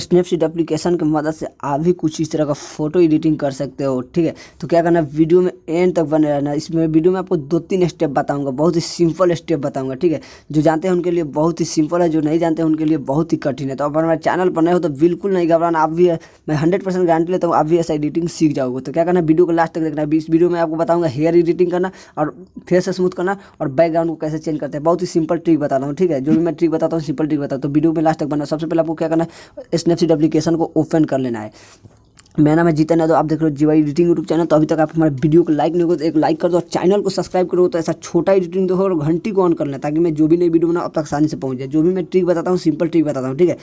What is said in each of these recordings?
Snapseed application की मदद से आप भी कुछ इस तरह का फोटो एडिटिंग कर सकते हो ठीक है तो क्या करना वीडियो में एंड तक बने रहना इसमें वीडियो में आपको दो तीन स्टेप बताऊंगा बहुत ही सिंपल स्टेप बताऊंगा ठीक है जो जानते हैं उनके लिए बहुत ही सिंपल है जो नहीं जानते हैं उनके लिए बहुत ही कठिन है तो अगर हमारे चैनल पर नए हो तो बिल्कुल नहीं घबराना आप भी मैं हंड्रेड परसेंट गारंटी लेता हूँ आप भी ऐसा एडिटिंग सीख जाओगे तो क्या करना वीडियो को लास्ट तक देखना इस वीडियो में आपको बताऊँगा हेयर एडिटिंग करना और फेस स्मूथ करना और बैकग्राउंड को कैसे चेंज करते हैं बहुत ही सिंपल ट्रिक बता रहा हूँ ठीक है जो भी मैं ट्रिक बताता हूँ सिंपल ट्रिक बताता हूँ तो वीडियो में लास्ट तक बना सबसे पहले आपको क्या करना स्नैपसीड एप्लीकेशन को ओपन कर लेना है मेरा नाम है जीतन यादव आप देख रहे हो जीवाई एडिटिंग यूट्यूब चैनल तो अभी तक आप हमारे वीडियो को लाइक नहीं करो तो एक लाइक कर दो और चैनल को सब्सक्राइब करो तो ऐसा छोटा एडिटिंग दो तो और घंटी को ऑन कर लें ताकि मैं जो भी नई वीडियो बनाऊँ अब तक आसानी से पहुँच जाए जो भी मैं ट्रिक बताता हूँ सिंपल ट्रिक बताता हूँ ठीक है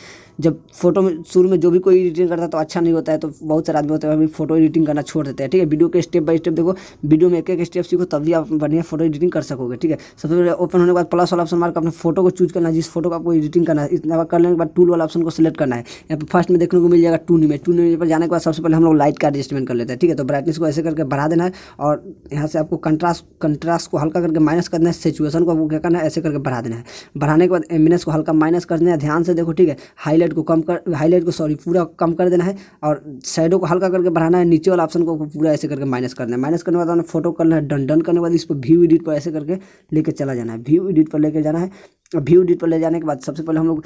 जब फोटो में शुरू में जो भी कोई एडिटिंग करता है तो अच्छा नहीं होता है तो बहुत सारे आदमी होते हैं अभी फोटो एडिटिंग करना छोड़ देते हैं ठीक है वीडियो के स्टेप बाय स्टेप देखो वीडियो में एक एक स्टेप सीखो तभी आप बढ़िया फोटो एडिटिंग कर सकोगे ठीक है सबसे पहले ओपन होने के बाद प्लस वाला ऑप्शन मार्क अपने फोटो को चूज करना है जिस फोटो को आपको एडिटिंग करना है इतना कर लेने के बाद टूल वाला ऑप्शन को सिलेक्ट करना है यहाँ पर फर्स्ट में देखने को मिल जाएगा टू इमेज टू इमेज पर जाने के बाद सबसे पहले हम लोग लाइट का एडजस्टमेंट कर लेते हैं ठीक है तो ब्राइटनेस को ऐसे करके बढ़ा देना है और यहाँ से आपको कंट्रास्ट कंट्रास्ट को हल्का करके माइनस करना है सिचुएशन को आपको क्या करना है ऐसे करके बढ़ा देना है बढ़ाने के बाद एम्बिनेंस को हल्का माइनस कर देना है ध्यान से देखो ठीक है हाईलाइट को कम कर हाईलाइट को सॉरी पूरा कम कर देना है और साइडों को हल्का करके बढ़ाना है नीचे वाला ऑप्शन को पूरा ऐसे करके माइनस करना है माइनस करने के बाद फोटो करना है डन डन करने के बाद इस पर व्यू एडिट पर ऐसे करके लेकर चला जाना है व्यू एडिट पर लेकर जाना है व्यू एडिट पर ले जाने के बाद सबसे पहले हम लोग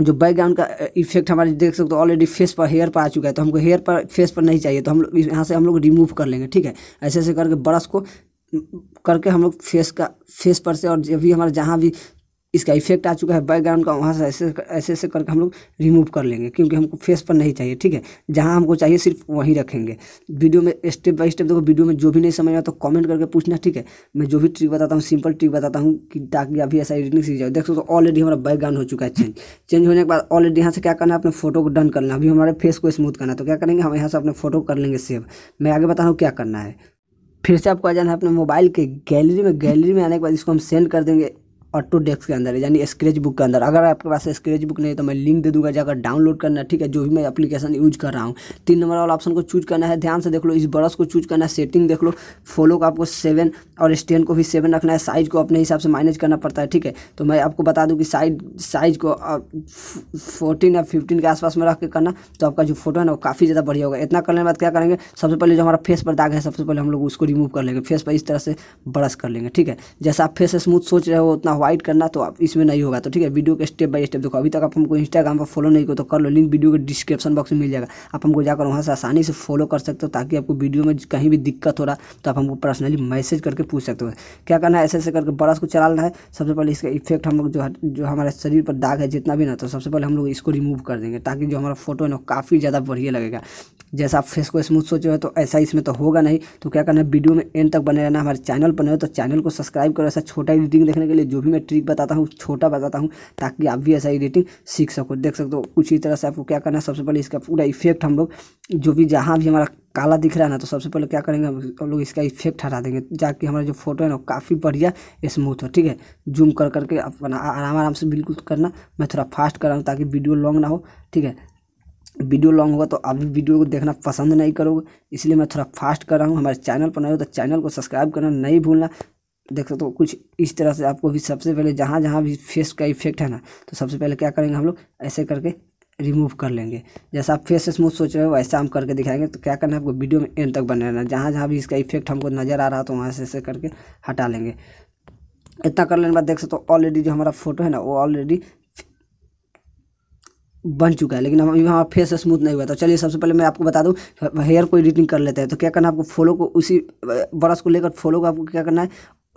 जो बैकग्राउंड का इफेक्ट हमारे देख सकते हो ऑलरेडी फेस पर हेयर पर आ चुका है तो हमको हेयर पर फेस पर नहीं चाहिए तो हम लोग यहाँ से हम लोग रिमूव कर लेंगे ठीक है ऐसे ऐसे करके ब्रश को करके हम लोग फेस का फेस पर से और जब भी हमारा जहाँ भी इसका इफेक्ट आ चुका है बैकग्राउंड का वहाँ से ऐसे ऐसे ऐसे करके हम लोग रिमूव कर लेंगे क्योंकि हमको फेस पर नहीं चाहिए ठीक है जहाँ हमको चाहिए सिर्फ वहीं रखेंगे वीडियो में स्टेप बाय स्टेप देखो वीडियो में जो भी नहीं समझ आता तो कमेंट करके पूछना ठीक है मैं जो भी ट्रिक बताता हूँ सिंपल ट्रिक बताता हूँ कि ताकि अभी ऐसा एडिटिंग सीख जाओ देख सकते ऑलरेडी हमारा बैकग्राउंड हो चुका है चेंज चेंज होने के बाद ऑलरेडी यहाँ से क्या करना है अपने फोटो को डन करना अभी हमारे फेस को स्मूथ करना है तो क्या करेंगे हम यहाँ से अपने फोटो कर लेंगे सेव मैं आगे बता रहा हूँ क्या करना है फिर से आपको आ जाना है अपने मोबाइल के गैलरी में गैलरी में आने के बाद इसको हम सेंड कर देंगे ऑटो डेस्क के अंदर यानी स्क्रेच बुक के अंदर अगर आपके पास स्क्रेच बुक नहीं तो मैं लिंक दे दूंगा जाकर डाउनलोड करना ठीक है जो भी मैं एप्लीकेशन यूज कर रहा हूँ तीन नंबर वाला ऑप्शन को चूज करना है ध्यान से देख लो इस ब्रश को चूज करना है सेटिंग देख लो फॉलो को आपको सेवन और स्टैंड को भी सेवन रखना है साइज को अपने हिसाब से मैनेज करना पड़ता है ठीक है तो मैं आपको बता दूँ कि साइज साइज को फोर्टीन या फिफ्टीन के आसपास में रख के करना तो आपका जो फोटो है ना वो काफ़ी ज़्यादा बढ़िया होगा इतना करने के बाद क्या करेंगे सबसे पहले जो हमारा फेस पर दाग है सबसे पहले हम लोग उसको रिमूव कर लेंगे फेस पर इस तरह से ब्रश कर लेंगे ठीक है जैसा आप फेस स्मूथ सोच रहे हो उतना अवॉइड करना तो आप इसमें नहीं होगा तो ठीक है वीडियो के स्टेप बाय स्टेप देखो अभी तक आप हमको इंस्टाग्राम पर फॉलो नहीं करो तो कर लो लिंक वीडियो के डिस्क्रिप्शन बॉक्स में मिल जाएगा आप हमको जाकर वहाँ से आसानी से फॉलो कर सकते हो ताकि आपको वीडियो में कहीं भी दिक्कत हो रहा तो आप हमको पर्सनली मैसेज करके पूछ सकते हो क्या करना है ऐसे ऐसे करके ब्रश को चलाना है सबसे पहले इसका इफेक्ट हम लोग जो जो हमारे शरीर पर दाग है जितना भी ना तो सबसे पहले हम लोग इसको रिमूव कर देंगे ताकि जो हमारा फोटो है ना काफ़ी ज़्यादा बढ़िया लगेगा जैसा आप फेस को स्मूथ सोच रहे हो तो ऐसा इसमें तो होगा नहीं तो क्या करना है वीडियो में एंड तक बने रहना हमारे चैनल पर नहीं हो तो चैनल को सब्सक्राइब करो ऐसा छोटा एडिटिंग देखने के लिए जो भी मैं ट्रिक बताता हूँ छोटा बताता हूँ ताकि आप भी ऐसा एडिटिंग सीख सको देख सकते हो तो उसी तरह से आपको क्या करना है सबसे पहले इसका पूरा इफेक्ट हम लोग जो भी जहाँ भी हमारा काला दिख रहा है ना तो सबसे पहले क्या करेंगे हम लोग इसका इफेक्ट हटा देंगे ताकि हमारा जो फोटो है ना काफ़ी बढ़िया स्मूथ हो ठीक है जूम कर करके अपना आराम आराम से बिल्कुल करना मैं थोड़ा फास्ट कर रहा हूँ ताकि वीडियो लॉन्ग ना हो ठीक है वीडियो लॉन्ग होगा तो आप भी वीडियो को देखना पसंद नहीं करोगे इसलिए मैं थोड़ा फास्ट कर रहा हूँ हमारे चैनल पर नहीं हो तो चैनल को सब्सक्राइब करना नहीं भूलना देख सकते हो कुछ इस तरह से आपको भी सबसे पहले जहाँ जहाँ भी फेस का इफेक्ट है ना तो सबसे पहले क्या करेंगे हम लोग ऐसे करके रिमूव कर लेंगे जैसा आप फेस स्मूथ सोच रहे हो वैसा हम करके दिखाएंगे तो क्या करना है आपको वीडियो में एंड तक बने रहना जहाँ जहाँ भी इसका इफेक्ट हमको नज़र आ रहा तो वहाँ से ऐसे करके हटा लेंगे इतना कर लेने के बाद देख सकते हो ऑलरेडी जो हमारा फोटो है ना वो ऑलरेडी बन चुका है लेकिन अभी वहाँ फेस स्मूथ नहीं हुआ तो चलिए सबसे पहले मैं आपको बता दूँ हेयर को एडिटिंग कर लेते हैं तो क्या करना है आपको फॉलो को उसी ब्रश को लेकर फॉलो को आपको क्या करना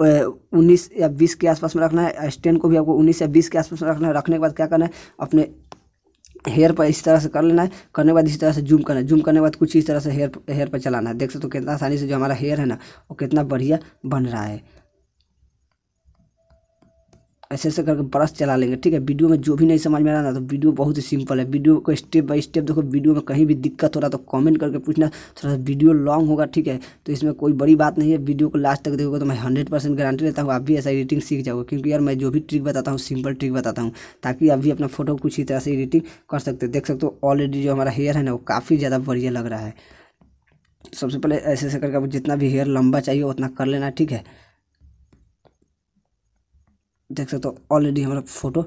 है उन्नीस या बीस के आसपास में रखना है स्टैंड को भी आपको उन्नीस या बीस के आसपास में रखना है रखने के बाद क्या करना है अपने हेयर पर इस तरह से कर लेना है करने के बाद इसी तरह से जूम करना है जूम करने के बाद कुछ इस तरह से हेयर हेयर पर चलाना है देख सकते हो तो कितना आसानी से जो हमारा हेयर है ना वो कितना बढ़िया बन रहा है ऐसे ऐसे करके ब्रश चला लेंगे ठीक है वीडियो में जो भी नहीं समझ में आ रहा ना तो वीडियो बहुत ही सिंपल है वीडियो को स्टेप बाय स्टेप देखो वीडियो में कहीं भी दिक्कत हो रहा तो कमेंट करके पूछना थोड़ा सा वीडियो लॉन्ग होगा ठीक है तो इसमें कोई बड़ी बात नहीं है वीडियो को लास्ट तक देखोगे तो मैं हंड्रेड परसेंट गारंटी लेता हूँ आप भी ऐसा एडिटिंग सीख जाओगे क्योंकि यार मैं जो भी ट्रिक बताता हूँ सिंपल ट्रिक बताता हूँ ताकि आप भी अपना फोटो कुछ ही तरह से एडिटिंग कर सकते देख सकते हो ऑलरेडी जो हमारा हेयर है ना वो काफ़ी ज़्यादा बढ़िया लग रहा है सबसे पहले ऐसे ऐसे करके आपको जितना भी हेयर लंबा चाहिए उतना कर लेना ठीक है देख सकते हो ऑलरेडी हमारा फोटो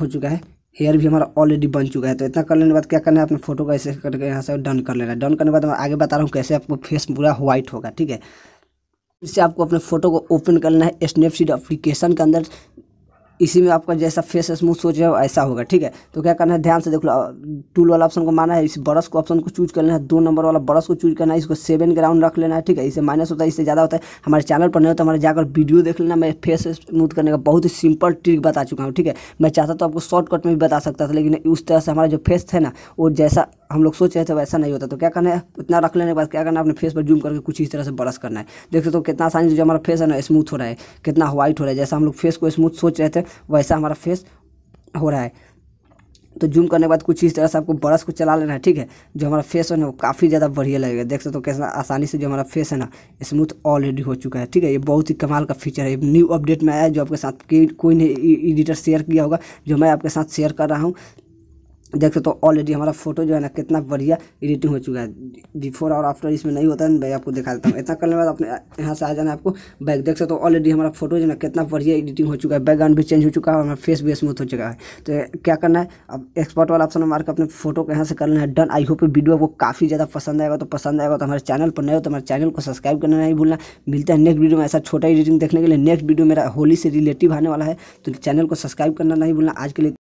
हो चुका है हेयर भी हमारा ऑलरेडी बन चुका है तो इतना कर लेने के बाद क्या करना है अपने फोटो का ऐसे करके यहाँ से डन कर लेना है डन करने के बाद मैं आगे बता रहा हूँ कैसे आपको फेस पूरा व्हाइट होगा ठीक है इससे आपको अपने फोटो को ओपन करना है स्नैपसीड अप्लीकेशन के अंदर इसी में आपका जैसा फेस स्मूथ सोच है ऐसा होगा ठीक है तो क्या करना है ध्यान से देख लो टूल वाला ऑप्शन को माना है इस ब्रश को ऑप्शन को चूज कर लेना है दो नंबर वाला ब्रश को चूज करना है इसको सेवन ग्राउंड रख लेना है ठीक है इसे माइनस होता है इससे ज़्यादा होता है हमारे चैनल पर नहीं होता हमारे जाकर वीडियो देख लेना मैं फेस स्मूथ करने का बहुत ही सिंपल ट्रिक बता चुका हूँ ठीक है मैं चाहता तो आपको शॉर्टकट में भी बता सकता था लेकिन उस तरह से हमारा जो फेस है ना वो जैसा हम लोग सोच रहे थे वैसा नहीं होता तो क्या करना है उतना रख लेने के बाद क्या करना है अपने फेस पर जूम करके कुछ इस तरह से ब्रश करना है देख सकते हो तो कितना आसानी से जो हमारा फेस है ना स्मूथ हो रहा है कितना व्हाइट हो रहा है जैसा हम लोग फेस को स्मूथ सोच रहे थे वैसा हमारा फेस हो रहा है तो जूम करने के बाद कुछ इस तरह से आपको ब्रश को चला लेना है ठीक है जो हमारा फेस है ना वो काफ़ी ज़्यादा बढ़िया लगेगा देख सकते हो तो कैसा आसानी से जो हमारा फेस है ना स्मूथ ऑलरेडी हो चुका है ठीक है ये बहुत ही कमाल का फीचर है न्यू अपडेट में आया है जो आपके साथ कोई नहीं एडिटर शेयर किया होगा जो मैं आपके साथ शेयर कर रहा हूँ देख सकते हो तो ऑलरेडी हमारा फोटो जो है ना कितना बढ़िया एडिटिंग हो चुका है बिफोर और आफ्टर इसमें नहीं होता है मैं आपको दिखा देता हूँ इतना करने के बाद अपने यहाँ से आ जाना आपको बैक देख सकते हो तो ऑलरेडी हमारा फोटो जो है ना कितना बढ़िया एडिटिंग हो चुका है बैकग्राउंड भी चेंज हो चुका है और हमारा फेस भी स्मूथ हो चुका है तो क्या करना है अब एक्सपर्ट वाला ऑप्शन मार के अपने फोटो को यहाँ से करना है डन आई होप वीडियो आपको काफ़ी ज़्यादा पसंद आएगा तो पसंद आएगा तो हमारे चैनल पर नए हो तो हमारे चैनल को सब्सक्राइब करना नहीं भूलना मिलता है नेक्स्ट वीडियो में ऐसा छोटा एडिटिंग देखने के लिए नेक्स्ट वीडियो मेरा होली से रिलेटिव आने वाला है तो चैनल को सब्सक्राइब करना नहीं भूलना आज के लिए